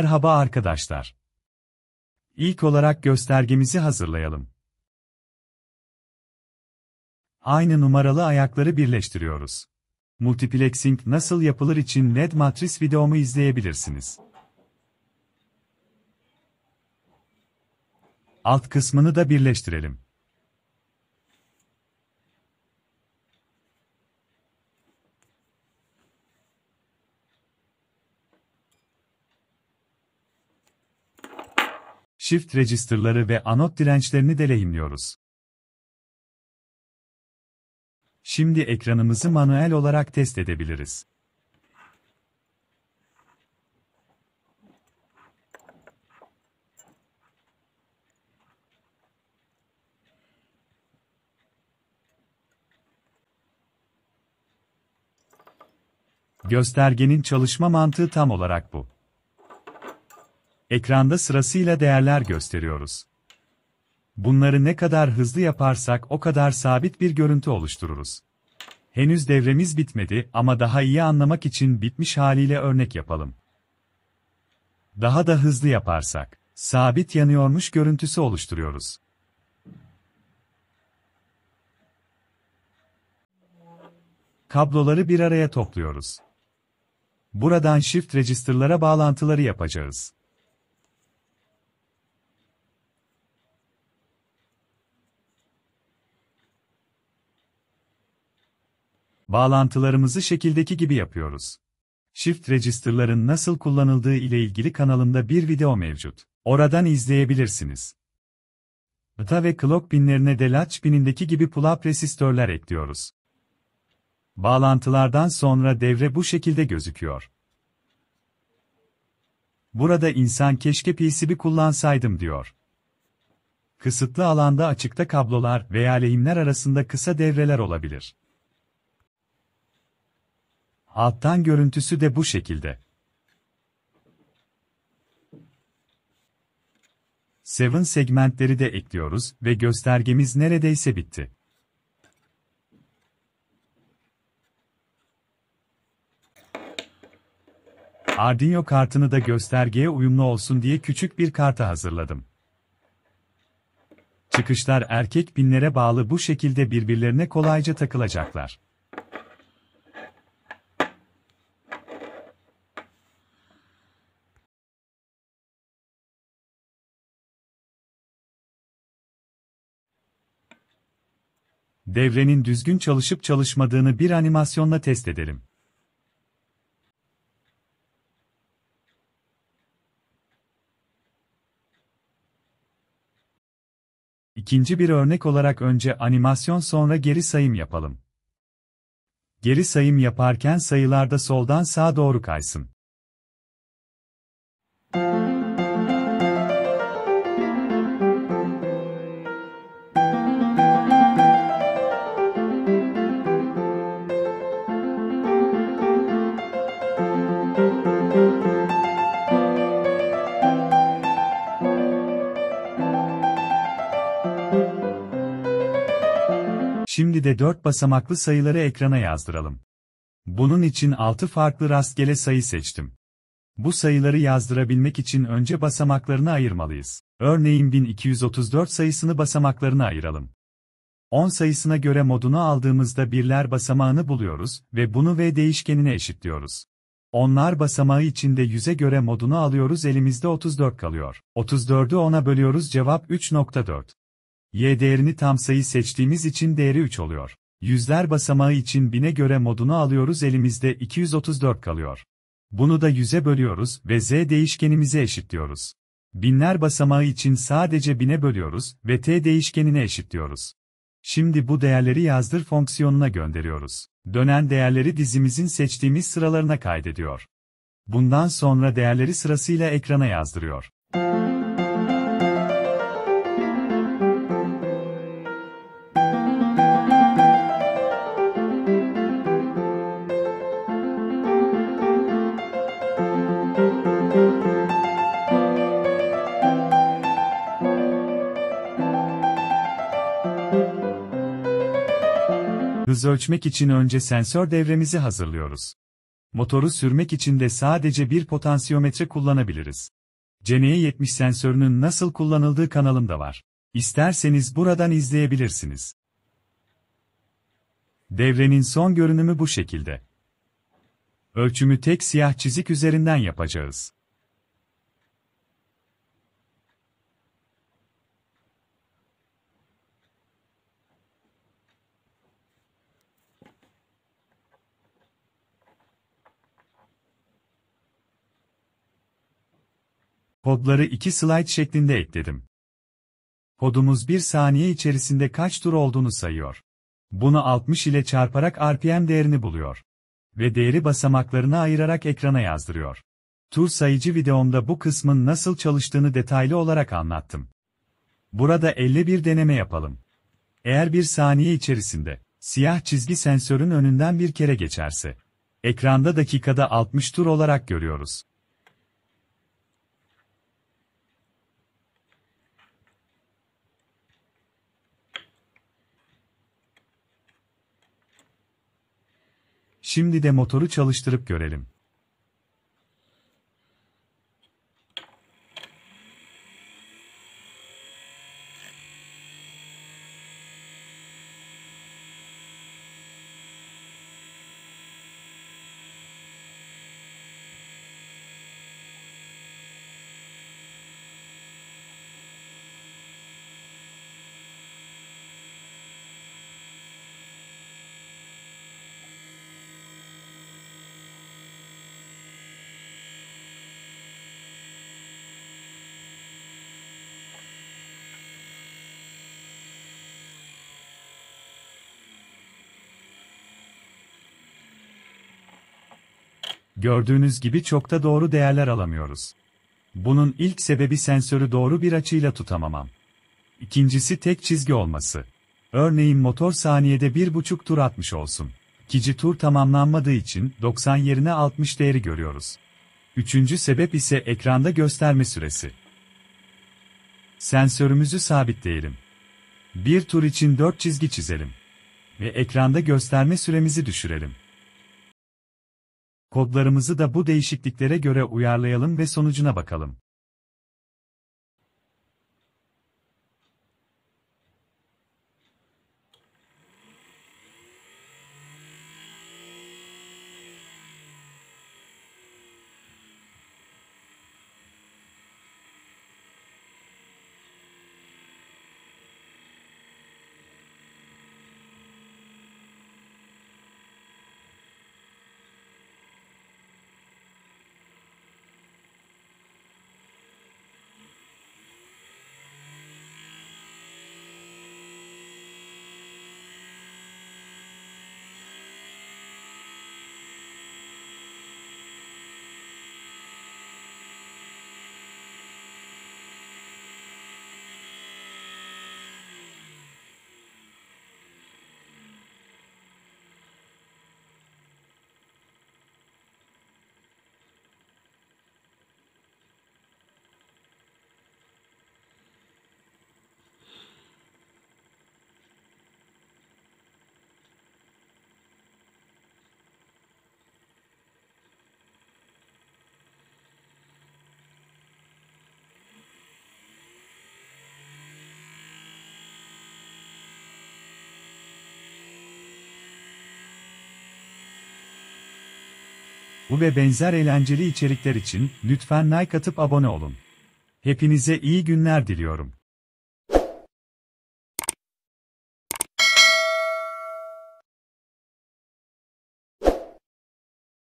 Merhaba arkadaşlar. İlk olarak göstergemizi hazırlayalım. Aynı numaralı ayakları birleştiriyoruz. Multiplexing nasıl yapılır için LED matris videomu izleyebilirsiniz. Alt kısmını da birleştirelim. Çift registerları ve anot dirençlerini de Şimdi ekranımızı manuel olarak test edebiliriz. Göstergenin çalışma mantığı tam olarak bu. Ekranda sırasıyla değerler gösteriyoruz. Bunları ne kadar hızlı yaparsak o kadar sabit bir görüntü oluştururuz. Henüz devremiz bitmedi ama daha iyi anlamak için bitmiş haliyle örnek yapalım. Daha da hızlı yaparsak, sabit yanıyormuş görüntüsü oluşturuyoruz. Kabloları bir araya topluyoruz. Buradan shift register'lara bağlantıları yapacağız. Bağlantılarımızı şekildeki gibi yapıyoruz. Shift register'ların nasıl kullanıldığı ile ilgili kanalımda bir video mevcut. Oradan izleyebilirsiniz. Data ve clock pinlerine de latch pinindeki gibi pull-up resistörler ekliyoruz. Bağlantılardan sonra devre bu şekilde gözüküyor. Burada insan keşke PCB kullansaydım diyor. Kısıtlı alanda açıkta kablolar veya lehimler arasında kısa devreler olabilir. Alttan görüntüsü de bu şekilde. Seven segmentleri de ekliyoruz ve göstergemiz neredeyse bitti. Arduino kartını da göstergeye uyumlu olsun diye küçük bir kartı hazırladım. Çıkışlar erkek pinlere bağlı bu şekilde birbirlerine kolayca takılacaklar. devrenin düzgün çalışıp çalışmadığını bir animasyonla test edelim. İkinci bir örnek olarak önce animasyon sonra geri sayım yapalım. Geri sayım yaparken sayılarda soldan sağa doğru kaysın. de 4 basamaklı sayıları ekrana yazdıralım. Bunun için 6 farklı rastgele sayı seçtim. Bu sayıları yazdırabilmek için önce basamaklarını ayırmalıyız. Örneğin 1234 sayısını basamaklarına ayıralım. 10 sayısına göre modunu aldığımızda birler basamağını buluyoruz ve bunu v değişkenine eşitliyoruz. Onlar basamağı içinde 100'e göre modunu alıyoruz elimizde 34 kalıyor. 34'ü 10'a bölüyoruz cevap 3.4. Y değerini tam sayı seçtiğimiz için değeri 3 oluyor. Yüzler basamağı için bin'e göre modunu alıyoruz elimizde 234 kalıyor. Bunu da 100'e bölüyoruz ve z değişkenimize eşitliyoruz. Binler basamağı için sadece bine bölüyoruz ve t değişkenine eşitliyoruz. Şimdi bu değerleri yazdır fonksiyonuna gönderiyoruz. Dönen değerleri dizimizin seçtiğimiz sıralarına kaydediyor. Bundan sonra değerleri sırasıyla ekrana yazdırıyor. hız ölçmek için önce sensör devremizi hazırlıyoruz. Motoru sürmek için de sadece bir potansiyometre kullanabiliriz. CNE70 sensörünün nasıl kullanıldığı kanalımda var. İsterseniz buradan izleyebilirsiniz. Devrenin son görünümü bu şekilde. Ölçümü tek siyah çizik üzerinden yapacağız. Kodları iki slide şeklinde ekledim. Kodumuz bir saniye içerisinde kaç tur olduğunu sayıyor. Bunu 60 ile çarparak RPM değerini buluyor. Ve değeri basamaklarına ayırarak ekrana yazdırıyor. Tur sayıcı videomda bu kısmın nasıl çalıştığını detaylı olarak anlattım. Burada 51 deneme yapalım. Eğer bir saniye içerisinde, siyah çizgi sensörün önünden bir kere geçerse, ekranda dakikada 60 tur olarak görüyoruz. Şimdi de motoru çalıştırıp görelim. Gördüğünüz gibi çok da doğru değerler alamıyoruz. Bunun ilk sebebi sensörü doğru bir açıyla tutamamam. İkincisi tek çizgi olması. Örneğin motor saniyede 1,5 tur atmış olsun. kici tur tamamlanmadığı için 90 yerine 60 değeri görüyoruz. Üçüncü sebep ise ekranda gösterme süresi. Sensörümüzü sabitleyelim. Bir tur için 4 çizgi çizelim. Ve ekranda gösterme süremizi düşürelim. Kodlarımızı da bu değişikliklere göre uyarlayalım ve sonucuna bakalım. Bu ve benzer eğlenceli içerikler için lütfen like atıp abone olun. Hepinize iyi günler diliyorum.